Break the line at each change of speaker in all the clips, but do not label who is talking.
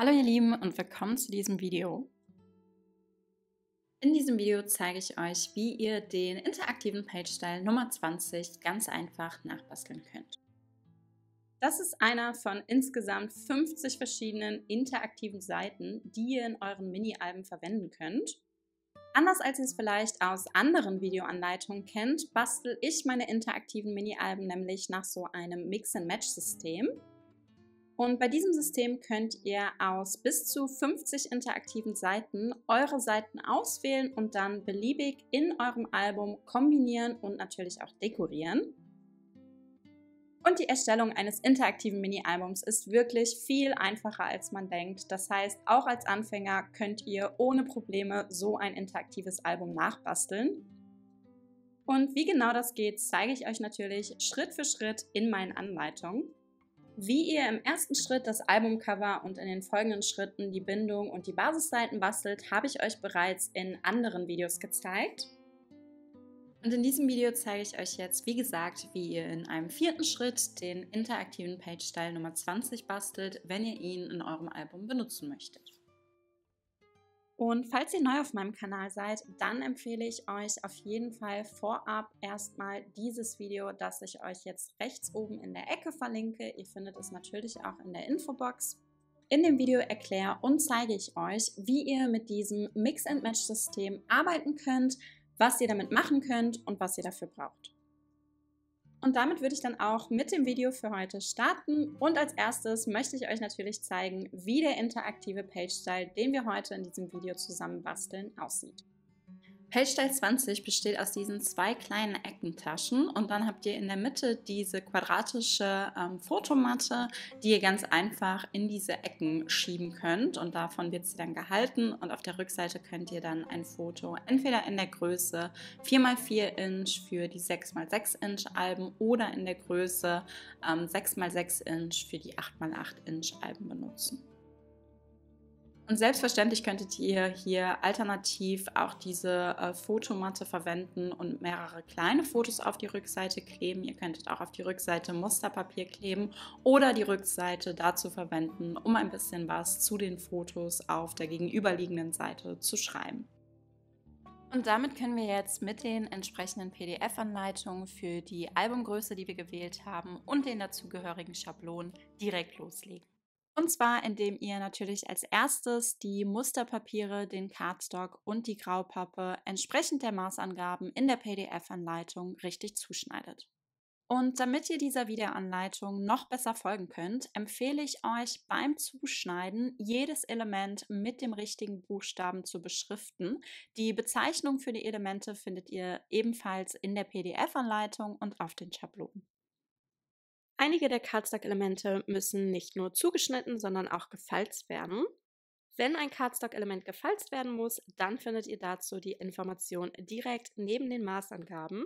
Hallo ihr Lieben und willkommen zu diesem Video. In diesem Video zeige ich euch, wie ihr den interaktiven Page-Style Nummer 20 ganz einfach nachbasteln könnt. Das ist einer von insgesamt 50 verschiedenen interaktiven Seiten, die ihr in euren Mini-Alben verwenden könnt. Anders als ihr es vielleicht aus anderen Videoanleitungen kennt, bastel ich meine interaktiven Mini-Alben nämlich nach so einem Mix-and-Match-System. Und bei diesem System könnt ihr aus bis zu 50 interaktiven Seiten eure Seiten auswählen und dann beliebig in eurem Album kombinieren und natürlich auch dekorieren. Und die Erstellung eines interaktiven Mini-Albums ist wirklich viel einfacher, als man denkt. Das heißt, auch als Anfänger könnt ihr ohne Probleme so ein interaktives Album nachbasteln. Und wie genau das geht, zeige ich euch natürlich Schritt für Schritt in meinen Anleitungen wie ihr im ersten Schritt das Albumcover und in den folgenden Schritten die Bindung und die Basisseiten bastelt, habe ich euch bereits in anderen Videos gezeigt. Und in diesem Video zeige ich euch jetzt, wie gesagt, wie ihr in einem vierten Schritt den interaktiven Page-Style Nummer 20 bastelt, wenn ihr ihn in eurem Album benutzen möchtet. Und falls ihr neu auf meinem Kanal seid, dann empfehle ich euch auf jeden Fall vorab erstmal dieses Video, das ich euch jetzt rechts oben in der Ecke verlinke. Ihr findet es natürlich auch in der Infobox. In dem Video erkläre und zeige ich euch, wie ihr mit diesem Mix-and-Match-System arbeiten könnt, was ihr damit machen könnt und was ihr dafür braucht. Und damit würde ich dann auch mit dem Video für heute starten. Und als erstes möchte ich euch natürlich zeigen, wie der interaktive Page Style, den wir heute in diesem Video zusammen basteln, aussieht. Feldstell 20 besteht aus diesen zwei kleinen Eckentaschen und dann habt ihr in der Mitte diese quadratische ähm, Fotomatte, die ihr ganz einfach in diese Ecken schieben könnt und davon wird sie dann gehalten und auf der Rückseite könnt ihr dann ein Foto entweder in der Größe 4x4 Inch für die 6x6 Inch Alben oder in der Größe ähm, 6x6 Inch für die 8x8 Inch Alben benutzen. Und selbstverständlich könntet ihr hier alternativ auch diese äh, Fotomatte verwenden und mehrere kleine Fotos auf die Rückseite kleben. Ihr könntet auch auf die Rückseite Musterpapier kleben oder die Rückseite dazu verwenden, um ein bisschen was zu den Fotos auf der gegenüberliegenden Seite zu schreiben. Und damit können wir jetzt mit den entsprechenden PDF-Anleitungen für die Albumgröße, die wir gewählt haben und den dazugehörigen Schablonen direkt loslegen. Und zwar, indem ihr natürlich als erstes die Musterpapiere, den Cardstock und die Graupappe entsprechend der Maßangaben in der PDF-Anleitung richtig zuschneidet. Und damit ihr dieser Videoanleitung noch besser folgen könnt, empfehle ich euch beim Zuschneiden jedes Element mit dem richtigen Buchstaben zu beschriften. Die Bezeichnung für die Elemente findet ihr ebenfalls in der PDF-Anleitung und auf den Schablonen. Einige der Cardstock-Elemente müssen nicht nur zugeschnitten, sondern auch gefalzt werden. Wenn ein Cardstock-Element gefalzt werden muss, dann findet ihr dazu die Information direkt neben den Maßangaben.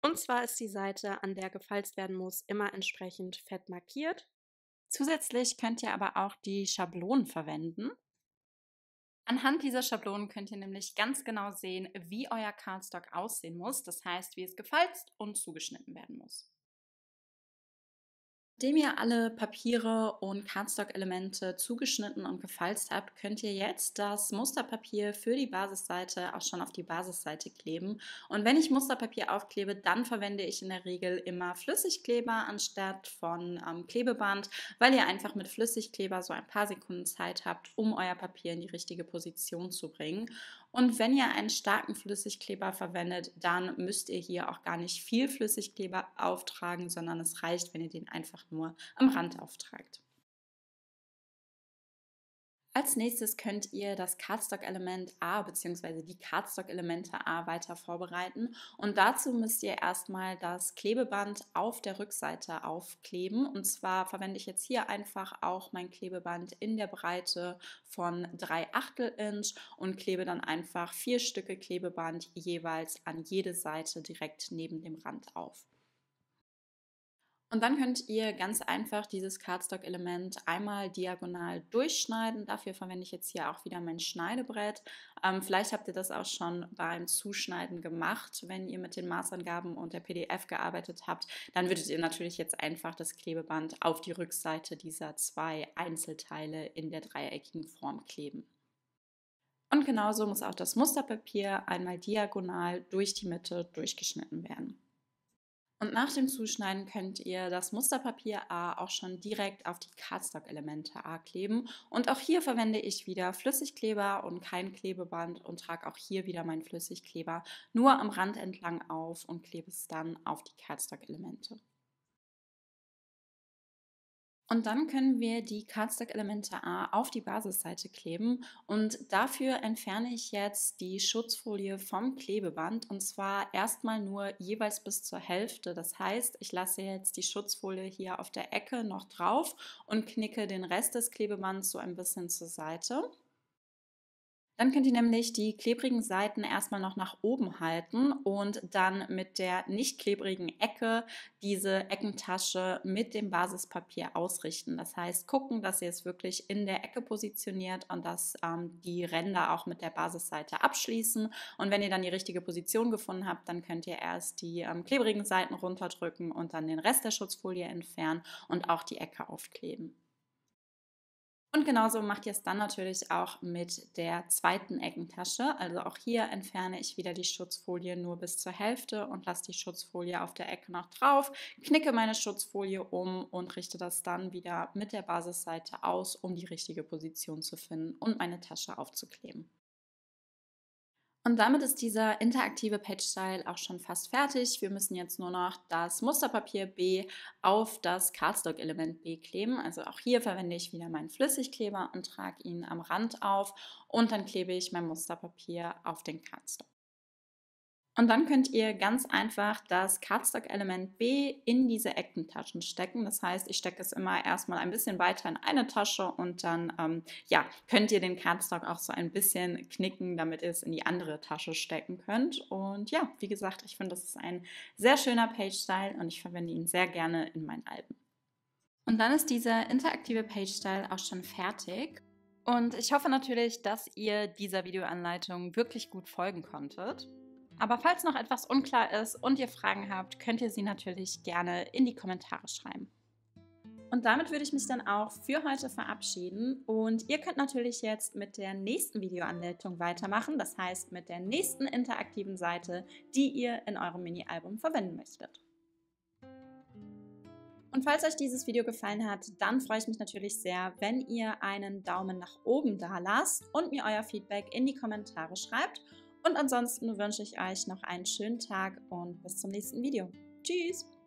Und zwar ist die Seite, an der gefalzt werden muss, immer entsprechend fett markiert. Zusätzlich könnt ihr aber auch die Schablonen verwenden. Anhand dieser Schablonen könnt ihr nämlich ganz genau sehen, wie euer Cardstock aussehen muss, das heißt, wie es gefalzt und zugeschnitten werden muss. Nachdem ihr alle Papiere und Cardstock-Elemente zugeschnitten und gefalzt habt, könnt ihr jetzt das Musterpapier für die Basisseite auch schon auf die Basisseite kleben. Und wenn ich Musterpapier aufklebe, dann verwende ich in der Regel immer Flüssigkleber anstatt von ähm, Klebeband, weil ihr einfach mit Flüssigkleber so ein paar Sekunden Zeit habt, um euer Papier in die richtige Position zu bringen. Und wenn ihr einen starken Flüssigkleber verwendet, dann müsst ihr hier auch gar nicht viel Flüssigkleber auftragen, sondern es reicht, wenn ihr den einfach nur am Rand auftragt. Als nächstes könnt ihr das Cardstock-Element A bzw. die Cardstock-Elemente A weiter vorbereiten und dazu müsst ihr erstmal das Klebeband auf der Rückseite aufkleben und zwar verwende ich jetzt hier einfach auch mein Klebeband in der Breite von 3 Achtel Inch und klebe dann einfach vier Stücke Klebeband jeweils an jede Seite direkt neben dem Rand auf. Und dann könnt ihr ganz einfach dieses Cardstock-Element einmal diagonal durchschneiden. Dafür verwende ich jetzt hier auch wieder mein Schneidebrett. Ähm, vielleicht habt ihr das auch schon beim Zuschneiden gemacht. Wenn ihr mit den Maßangaben und der PDF gearbeitet habt, dann würdet ihr natürlich jetzt einfach das Klebeband auf die Rückseite dieser zwei Einzelteile in der dreieckigen Form kleben. Und genauso muss auch das Musterpapier einmal diagonal durch die Mitte durchgeschnitten werden. Und nach dem Zuschneiden könnt ihr das Musterpapier A auch schon direkt auf die Cardstock-Elemente A kleben. Und auch hier verwende ich wieder Flüssigkleber und kein Klebeband und trage auch hier wieder meinen Flüssigkleber nur am Rand entlang auf und klebe es dann auf die Cardstock-Elemente. Und dann können wir die Cardstock-Elemente A auf die Basisseite kleben und dafür entferne ich jetzt die Schutzfolie vom Klebeband und zwar erstmal nur jeweils bis zur Hälfte. Das heißt, ich lasse jetzt die Schutzfolie hier auf der Ecke noch drauf und knicke den Rest des Klebebands so ein bisschen zur Seite. Dann könnt ihr nämlich die klebrigen Seiten erstmal noch nach oben halten und dann mit der nicht klebrigen Ecke diese Eckentasche mit dem Basispapier ausrichten. Das heißt, gucken, dass ihr es wirklich in der Ecke positioniert und dass ähm, die Ränder auch mit der Basisseite abschließen. Und wenn ihr dann die richtige Position gefunden habt, dann könnt ihr erst die ähm, klebrigen Seiten runterdrücken und dann den Rest der Schutzfolie entfernen und auch die Ecke aufkleben genauso macht ihr es dann natürlich auch mit der zweiten Eckentasche. Also auch hier entferne ich wieder die Schutzfolie nur bis zur Hälfte und lasse die Schutzfolie auf der Ecke noch drauf, knicke meine Schutzfolie um und richte das dann wieder mit der Basisseite aus, um die richtige Position zu finden und meine Tasche aufzukleben. Und damit ist dieser interaktive Page-Style auch schon fast fertig. Wir müssen jetzt nur noch das Musterpapier B auf das Cardstock-Element B kleben. Also auch hier verwende ich wieder meinen Flüssigkleber und trage ihn am Rand auf und dann klebe ich mein Musterpapier auf den Cardstock. Und dann könnt ihr ganz einfach das Cardstock-Element B in diese Eckentaschen stecken. Das heißt, ich stecke es immer erstmal ein bisschen weiter in eine Tasche und dann ähm, ja, könnt ihr den Cardstock auch so ein bisschen knicken, damit ihr es in die andere Tasche stecken könnt. Und ja, wie gesagt, ich finde, das ist ein sehr schöner Page-Style und ich verwende ihn sehr gerne in meinen Alben. Und dann ist dieser interaktive Page-Style auch schon fertig. Und ich hoffe natürlich, dass ihr dieser Videoanleitung wirklich gut folgen konntet. Aber falls noch etwas unklar ist und ihr Fragen habt, könnt ihr sie natürlich gerne in die Kommentare schreiben. Und damit würde ich mich dann auch für heute verabschieden. Und ihr könnt natürlich jetzt mit der nächsten Videoanleitung weitermachen, das heißt mit der nächsten interaktiven Seite, die ihr in eurem Mini-Album verwenden möchtet. Und falls euch dieses Video gefallen hat, dann freue ich mich natürlich sehr, wenn ihr einen Daumen nach oben da lasst und mir euer Feedback in die Kommentare schreibt und ansonsten wünsche ich euch noch einen schönen Tag und bis zum nächsten Video. Tschüss!